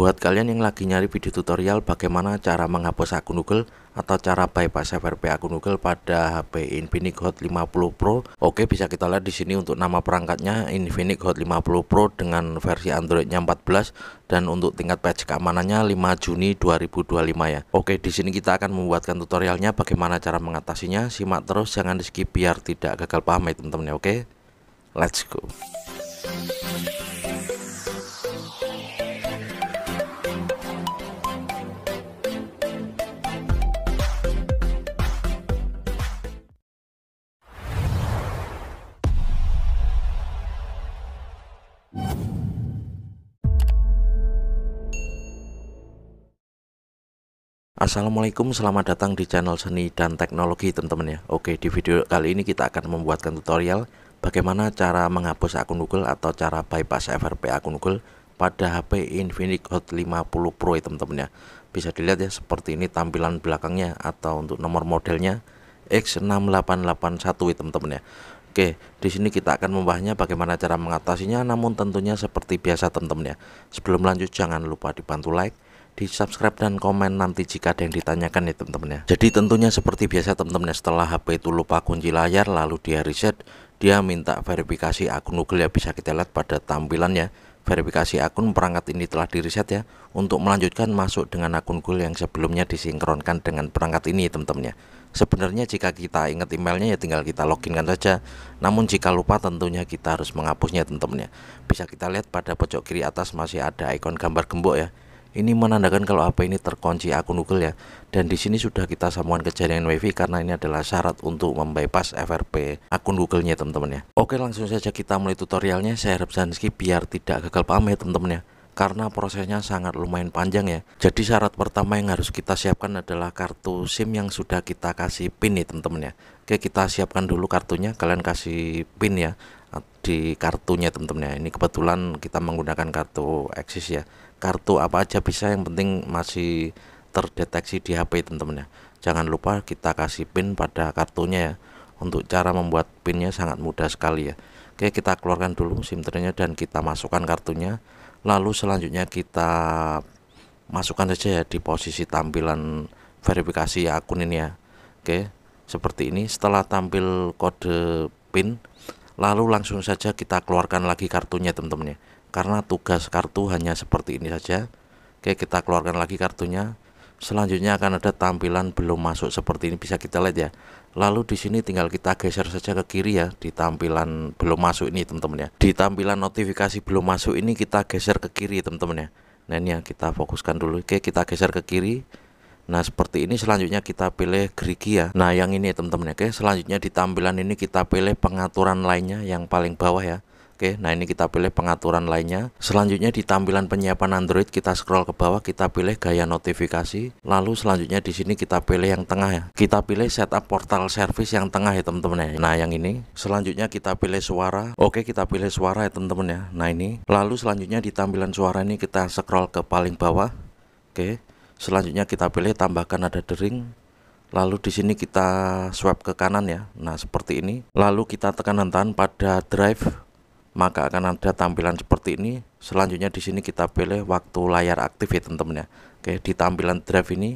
Buat kalian yang lagi nyari video tutorial bagaimana cara menghapus akun Google atau cara bypass FRP akun Google pada HP Infinix Hot 50 Pro, oke bisa kita lihat di sini untuk nama perangkatnya Infinix Hot 50 Pro dengan versi Androidnya 14 dan untuk tingkat patch keamanannya 5 Juni 2025 ya. Oke, di sini kita akan membuatkan tutorialnya bagaimana cara mengatasinya. Simak terus jangan di skip biar tidak gagal paham ya teman-teman ya, oke. Let's go. Assalamualaikum, selamat datang di channel seni dan teknologi teman-teman ya Oke, di video kali ini kita akan membuatkan tutorial Bagaimana cara menghapus akun Google atau cara bypass FRP akun Google Pada HP Infinix Hot 50 Pro ya teman-teman ya Bisa dilihat ya, seperti ini tampilan belakangnya atau untuk nomor modelnya X6881 ya teman-teman ya Oke, di sini kita akan membahasnya bagaimana cara mengatasinya namun tentunya seperti biasa teman-teman ya. Sebelum lanjut jangan lupa dibantu like, di subscribe dan komen nanti jika ada yang ditanyakan ya teman-teman ya jadi tentunya seperti biasa teman-teman ya setelah HP itu lupa kunci layar lalu dia reset dia minta verifikasi akun Google ya bisa kita lihat pada tampilannya verifikasi akun perangkat ini telah di reset ya untuk melanjutkan masuk dengan akun Google yang sebelumnya disinkronkan dengan perangkat ini teman-teman ya sebenarnya jika kita ingat emailnya ya tinggal kita login kan saja namun jika lupa tentunya kita harus menghapusnya teman-teman ya bisa kita lihat pada pojok kiri atas masih ada ikon gambar gembok ya ini menandakan kalau HP ini terkunci akun Google ya. Dan di sini sudah kita samuan ke jaringan WiFi karena ini adalah syarat untuk membypass FRP akun Google-nya teman-teman ya. Oke, langsung saja kita mulai tutorialnya. Saya harap jangan biar tidak gagal paham ya teman-teman ya karena prosesnya sangat lumayan panjang ya jadi syarat pertama yang harus kita siapkan adalah kartu SIM yang sudah kita kasih PIN nih teman-teman ya oke kita siapkan dulu kartunya kalian kasih PIN ya di kartunya teman-teman ya ini kebetulan kita menggunakan kartu Axis ya kartu apa aja bisa yang penting masih terdeteksi di HP teman-teman ya jangan lupa kita kasih pin pada kartunya ya untuk cara membuat pinnya sangat mudah sekali ya Oke kita keluarkan dulu SIM nya dan kita masukkan kartunya lalu selanjutnya kita masukkan saja ya di posisi tampilan verifikasi akun ini ya Oke seperti ini setelah tampil kode pin lalu langsung saja kita keluarkan lagi kartunya teman-teman ya karena tugas kartu hanya seperti ini saja oke kita keluarkan lagi kartunya selanjutnya akan ada tampilan belum masuk seperti ini bisa kita lihat ya lalu di sini tinggal kita geser saja ke kiri ya di tampilan belum masuk ini teman-teman ya di tampilan notifikasi belum masuk ini kita geser ke kiri teman-teman ya nah ini yang kita fokuskan dulu oke kita geser ke kiri Nah seperti ini selanjutnya kita pilih gerigi ya Nah yang ini teman-teman ya Oke selanjutnya di tampilan ini kita pilih pengaturan lainnya yang paling bawah ya Oke, nah ini kita pilih pengaturan lainnya. Selanjutnya di tampilan penyiapan Android kita scroll ke bawah, kita pilih gaya notifikasi. Lalu selanjutnya di sini kita pilih yang tengah ya. Kita pilih setup portal service yang tengah ya teman-teman ya. Nah yang ini. Selanjutnya kita pilih suara. Oke, kita pilih suara ya teman-teman ya. Nah ini. Lalu selanjutnya di tampilan suara ini kita scroll ke paling bawah. Oke. Selanjutnya kita pilih tambahkan ada dering. Lalu di sini kita swipe ke kanan ya. Nah, seperti ini. Lalu kita tekan hentaan pada drive maka akan ada tampilan seperti ini selanjutnya di sini kita pilih waktu layar aktif ya teman-teman ya oke di tampilan drive ini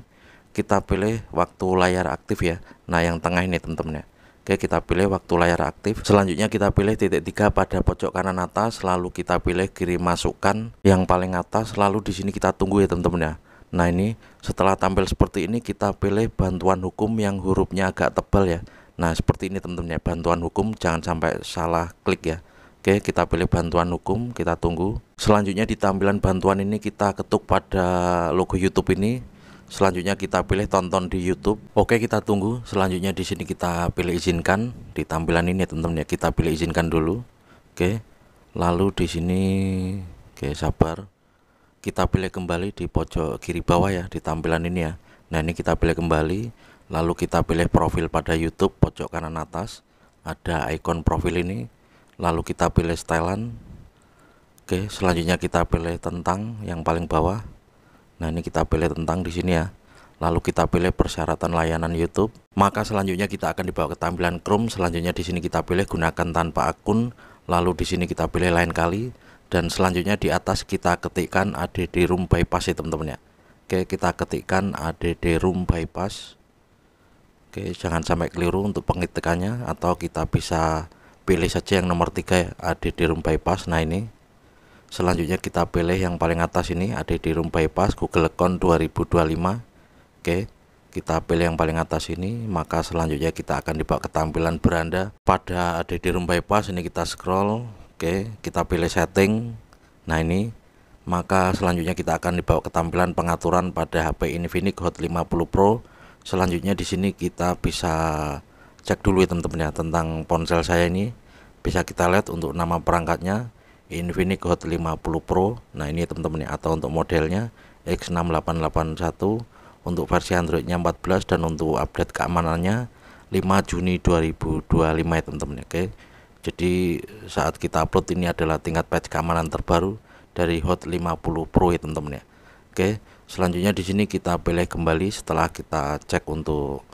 kita pilih waktu layar aktif ya nah yang tengah ini teman-teman ya oke kita pilih waktu layar aktif selanjutnya kita pilih titik tiga pada pojok kanan atas lalu kita pilih kiri masukkan yang paling atas lalu di sini kita tunggu ya teman-teman ya Nah ini setelah tampil seperti ini kita pilih bantuan hukum yang hurufnya agak tebal ya Nah seperti ini teman-teman ya bantuan hukum jangan sampai salah klik ya Oke, kita pilih bantuan hukum, kita tunggu. Selanjutnya di tampilan bantuan ini kita ketuk pada logo YouTube ini. Selanjutnya kita pilih tonton di YouTube. Oke, kita tunggu. Selanjutnya di sini kita pilih izinkan di tampilan ini ya teman-teman ya. Kita pilih izinkan dulu. Oke. Lalu di sini oke sabar. Kita pilih kembali di pojok kiri bawah ya di tampilan ini ya. Nah, ini kita pilih kembali lalu kita pilih profil pada YouTube pojok kanan atas ada icon profil ini lalu kita pilih setelan oke selanjutnya kita pilih tentang yang paling bawah nah ini kita pilih tentang di sini ya lalu kita pilih persyaratan layanan YouTube maka selanjutnya kita akan dibawa ke tampilan Chrome selanjutnya di sini kita pilih gunakan tanpa akun lalu di sini kita pilih lain kali dan selanjutnya di atas kita ketikkan add room bypass ya teman-teman ya oke kita ketikkan add room bypass oke jangan sampai keliru untuk pengetikannya atau kita bisa pilih saja yang nomor 3 ya di room bypass nah ini selanjutnya kita pilih yang paling atas ini di room bypass Google account 2025 oke kita pilih yang paling atas ini maka selanjutnya kita akan dibawa ke tampilan beranda pada di room bypass ini kita scroll oke kita pilih setting nah ini maka selanjutnya kita akan dibawa ke tampilan pengaturan pada HP Infinix Hot 50 Pro selanjutnya di sini kita bisa cek dulu ya teman-teman ya tentang ponsel saya ini bisa kita lihat untuk nama perangkatnya Infinix Hot 50 Pro nah ini teman-teman ya atau untuk modelnya X6881 untuk versi Androidnya 14 dan untuk update keamanannya 5 Juni 2025 ya teman-teman ya oke jadi saat kita upload ini adalah tingkat patch keamanan terbaru dari Hot 50 Pro ya teman-teman ya oke selanjutnya di sini kita pilih kembali setelah kita cek untuk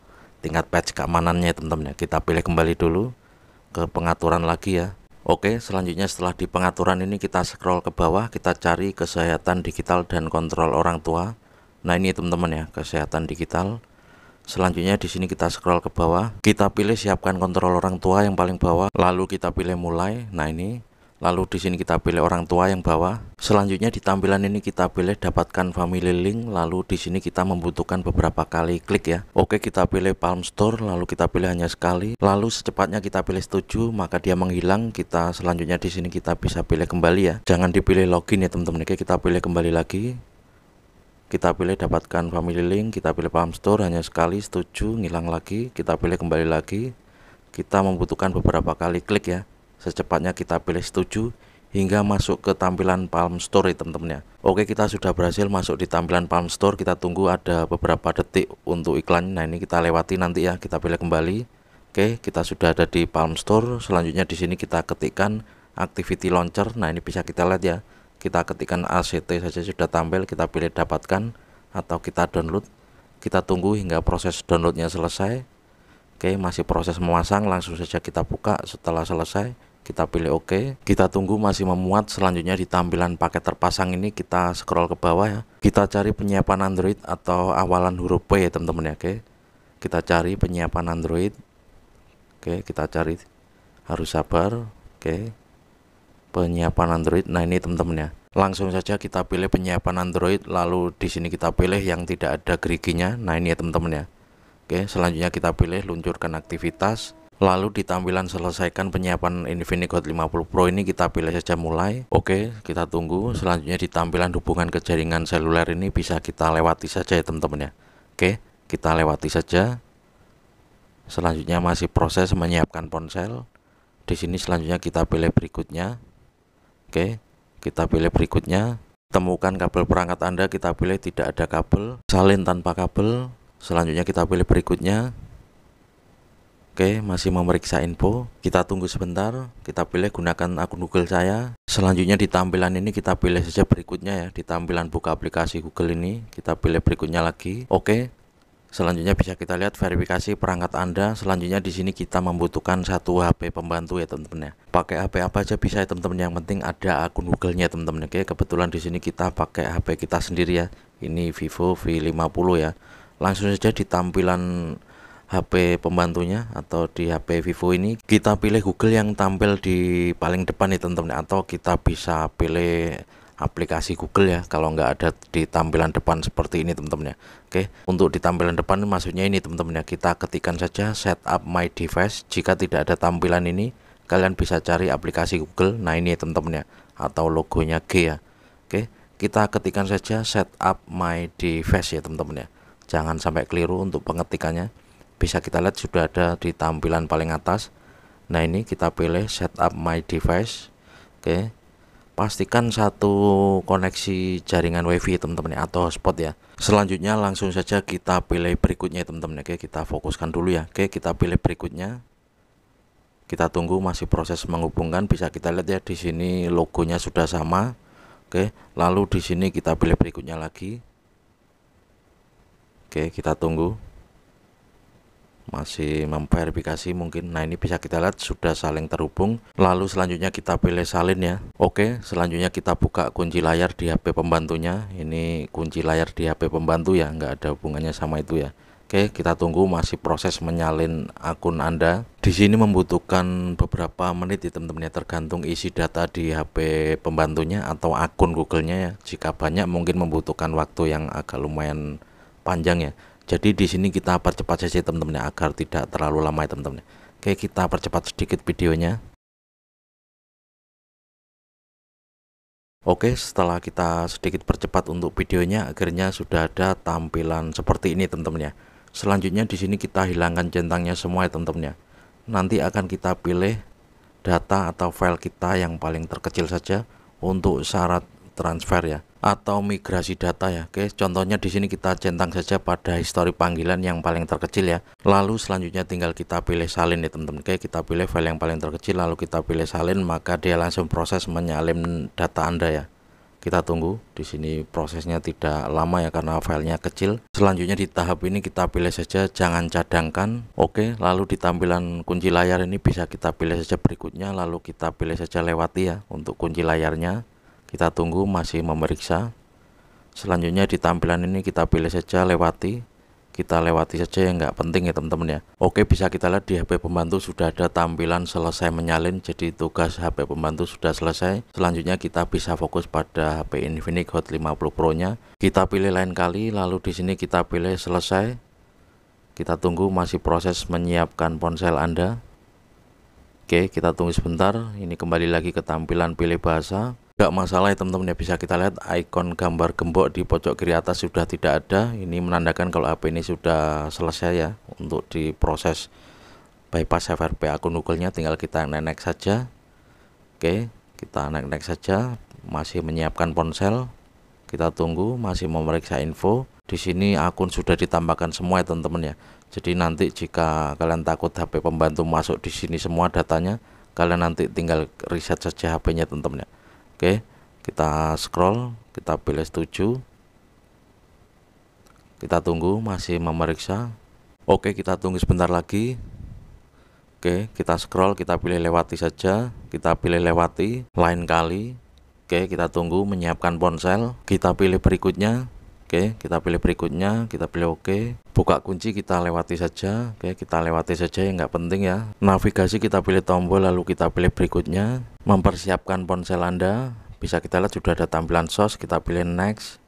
tingkat patch keamanannya teman-teman ya kita pilih kembali dulu ke pengaturan lagi ya Oke selanjutnya setelah di pengaturan ini kita scroll ke bawah kita cari kesehatan digital dan kontrol orang tua Nah ini teman-teman ya kesehatan digital Selanjutnya di sini kita scroll ke bawah kita pilih siapkan kontrol orang tua yang paling bawah lalu kita pilih mulai Nah ini Lalu di sini kita pilih orang tua yang bawah. Selanjutnya di tampilan ini kita pilih dapatkan family link. Lalu di sini kita membutuhkan beberapa kali klik ya. Oke kita pilih Palm Store. Lalu kita pilih hanya sekali. Lalu secepatnya kita pilih setuju maka dia menghilang. Kita selanjutnya di sini kita bisa pilih kembali ya. Jangan dipilih login ya teman-teman. Oke kita pilih kembali lagi. Kita pilih dapatkan family link. Kita pilih Palm Store hanya sekali setuju. Ngilang lagi. Kita pilih kembali lagi. Kita membutuhkan beberapa kali klik ya secepatnya kita pilih setuju hingga masuk ke tampilan Palm Store ya teman-teman ya Oke kita sudah berhasil masuk di tampilan Palm Store kita tunggu ada beberapa detik untuk iklan nah ini kita lewati nanti ya kita pilih kembali Oke kita sudah ada di Palm Store selanjutnya di sini kita ketikkan activity launcher nah ini bisa kita lihat ya kita ketikkan ACT saja sudah tampil kita pilih dapatkan atau kita download kita tunggu hingga proses downloadnya selesai Oke masih proses memasang langsung saja kita buka setelah selesai kita pilih OK kita tunggu masih memuat selanjutnya di tampilan paket terpasang ini kita scroll ke bawah ya kita cari penyiapan Android atau awalan huruf P ya teman-teman ya oke kita cari penyiapan Android oke kita cari harus sabar oke okay. penyiapan Android nah ini teman-teman ya langsung saja kita pilih penyiapan Android lalu di sini kita pilih yang tidak ada geriginya nah ini ya teman-teman ya oke selanjutnya kita pilih luncurkan aktivitas Lalu di tampilan selesaikan penyiapan Infinix Hot 50 Pro ini kita pilih saja mulai. Oke, kita tunggu. Selanjutnya di tampilan hubungan ke jaringan seluler ini bisa kita lewati saja ya teman-teman ya. Oke, kita lewati saja. Selanjutnya masih proses menyiapkan ponsel. Di sini selanjutnya kita pilih berikutnya. Oke, kita pilih berikutnya. Temukan kabel perangkat Anda, kita pilih tidak ada kabel. Salin tanpa kabel. Selanjutnya kita pilih berikutnya. Oke, masih memeriksa info. Kita tunggu sebentar. Kita pilih gunakan akun Google saya. Selanjutnya di tampilan ini kita pilih saja berikutnya ya. Di tampilan buka aplikasi Google ini, kita pilih berikutnya lagi. Oke. Selanjutnya bisa kita lihat verifikasi perangkat Anda. Selanjutnya di sini kita membutuhkan satu HP pembantu ya teman-teman ya. Pakai HP apa aja bisa ya teman-teman. Yang penting ada akun Google-nya teman-teman. Oke, kebetulan di sini kita pakai HP kita sendiri ya. Ini Vivo V50 ya. Langsung saja di tampilan HP pembantunya atau di HP Vivo ini kita pilih Google yang tampil di paling depan nih teman-teman atau kita bisa pilih aplikasi Google ya kalau nggak ada di tampilan depan seperti ini teman-teman ya Oke untuk di tampilan depan maksudnya ini teman-teman ya kita ketikkan saja setup my device jika tidak ada tampilan ini kalian bisa cari aplikasi Google nah ini teman-teman ya atau logonya G ya Oke kita ketikkan saja setup my device ya teman-teman ya jangan sampai keliru untuk pengetikannya bisa kita lihat sudah ada di tampilan paling atas nah ini kita pilih setup my device oke pastikan satu koneksi jaringan wifi teman-teman ya, atau hotspot ya selanjutnya langsung saja kita pilih berikutnya teman-teman ya. oke kita fokuskan dulu ya oke kita pilih berikutnya kita tunggu masih proses menghubungkan bisa kita lihat ya di sini logonya sudah sama oke lalu di sini kita pilih berikutnya lagi oke kita tunggu masih memverifikasi mungkin nah ini bisa kita lihat sudah saling terhubung lalu selanjutnya kita pilih salin ya oke selanjutnya kita buka kunci layar di HP pembantunya ini kunci layar di HP pembantu ya nggak ada hubungannya sama itu ya Oke, kita tunggu masih proses menyalin akun Anda. Di sini membutuhkan beberapa menit ya teman-teman ya tergantung isi data di HP pembantunya atau akun Google-nya ya. Jika banyak mungkin membutuhkan waktu yang agak lumayan panjang ya jadi di sini kita percepat saja teman-teman agar tidak terlalu lama ya teman-teman oke kita percepat sedikit videonya Oke setelah kita sedikit percepat untuk videonya akhirnya sudah ada tampilan seperti ini teman-teman ya selanjutnya di sini kita hilangkan centangnya semua ya teman-teman ya nanti akan kita pilih data atau file kita yang paling terkecil saja untuk syarat transfer ya atau migrasi data ya. Oke, contohnya di sini kita centang saja pada histori panggilan yang paling terkecil ya. Lalu selanjutnya tinggal kita pilih salin ya teman-teman. Oke, kita pilih file yang paling terkecil lalu kita pilih salin maka dia langsung proses menyalin data Anda ya. Kita tunggu di sini prosesnya tidak lama ya karena filenya kecil. Selanjutnya di tahap ini kita pilih saja jangan cadangkan. Oke, lalu di tampilan kunci layar ini bisa kita pilih saja berikutnya lalu kita pilih saja lewati ya untuk kunci layarnya kita tunggu masih memeriksa selanjutnya di tampilan ini kita pilih saja lewati kita lewati saja yang nggak penting ya teman-teman ya Oke bisa kita lihat di HP pembantu sudah ada tampilan selesai menyalin jadi tugas HP pembantu sudah selesai selanjutnya kita bisa fokus pada HP Infinix Hot 50 Pro nya kita pilih lain kali lalu di sini kita pilih selesai kita tunggu masih proses menyiapkan ponsel Anda Oke kita tunggu sebentar ini kembali lagi ke tampilan pilih bahasa Gak masalah ya teman-teman ya bisa kita lihat ikon gambar gembok di pojok kiri atas sudah tidak ada. Ini menandakan kalau HP ini sudah selesai ya untuk diproses bypass FRP akun Google-nya tinggal kita nenek saja. Oke, kita nenek saja masih menyiapkan ponsel. Kita tunggu masih memeriksa info. Di sini akun sudah ditambahkan semua ya teman-teman ya. Jadi nanti jika kalian takut HP pembantu masuk di sini semua datanya, kalian nanti tinggal riset saja HP-nya teman-teman ya. Oke, kita scroll, kita pilih setuju. Kita tunggu masih memeriksa. Oke, kita tunggu sebentar lagi. Oke, kita scroll, kita pilih lewati saja. Kita pilih lewati lain kali. Oke, kita tunggu menyiapkan ponsel. Kita pilih berikutnya. Oke, kita pilih berikutnya, kita pilih oke. Buka kunci kita lewati saja. Oke, kita lewati saja yang nggak penting ya. Navigasi kita pilih tombol lalu kita pilih berikutnya. Mempersiapkan ponsel Anda. Bisa kita lihat sudah ada tampilan source, kita pilih next.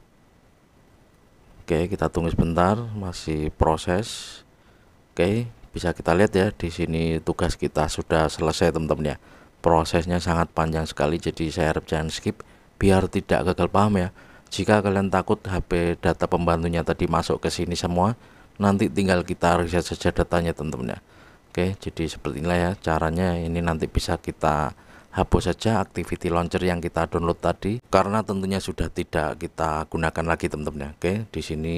Oke, kita tunggu sebentar, masih proses. Oke, bisa kita lihat ya di sini tugas kita sudah selesai teman-teman ya. Prosesnya sangat panjang sekali jadi saya harap jangan skip biar tidak gagal paham ya jika kalian takut HP data pembantunya tadi masuk ke sini semua nanti tinggal kita reset saja datanya tentunya. Oke jadi seperti inilah ya caranya ini nanti bisa kita hapus saja activity launcher yang kita download tadi karena tentunya sudah tidak kita gunakan lagi teman-teman ya Oke di sini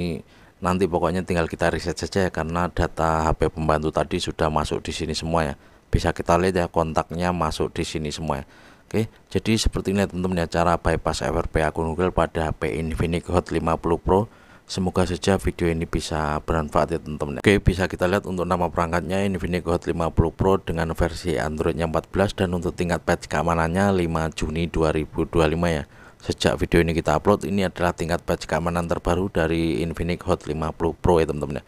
nanti pokoknya tinggal kita reset saja ya karena data HP pembantu tadi sudah masuk di sini semua ya bisa kita lihat ya kontaknya masuk di sini semua ya Oke, jadi seperti ini teman-teman ya cara bypass FRP akun Google pada HP Infinix Hot 50 Pro. Semoga saja video ini bisa bermanfaat ya teman-teman. Oke, bisa kita lihat untuk nama perangkatnya Infinix Hot 50 Pro dengan versi Androidnya 14 dan untuk tingkat patch keamanannya 5 Juni 2025 ya. Sejak video ini kita upload, ini adalah tingkat patch keamanan terbaru dari Infinix Hot 50 Pro ya teman-teman ya.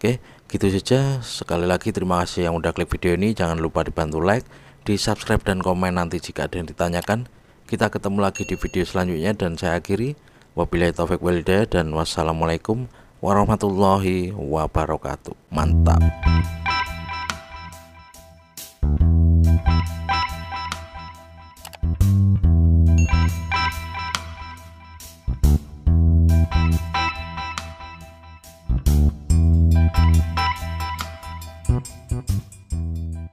Oke, gitu saja. Sekali lagi terima kasih yang udah klik video ini. Jangan lupa dibantu like di subscribe dan komen nanti jika ada yang ditanyakan. Kita ketemu lagi di video selanjutnya dan saya akhiri. Wabillahi taufik walidaya dan wassalamualaikum warahmatullahi wabarakatuh. Mantap.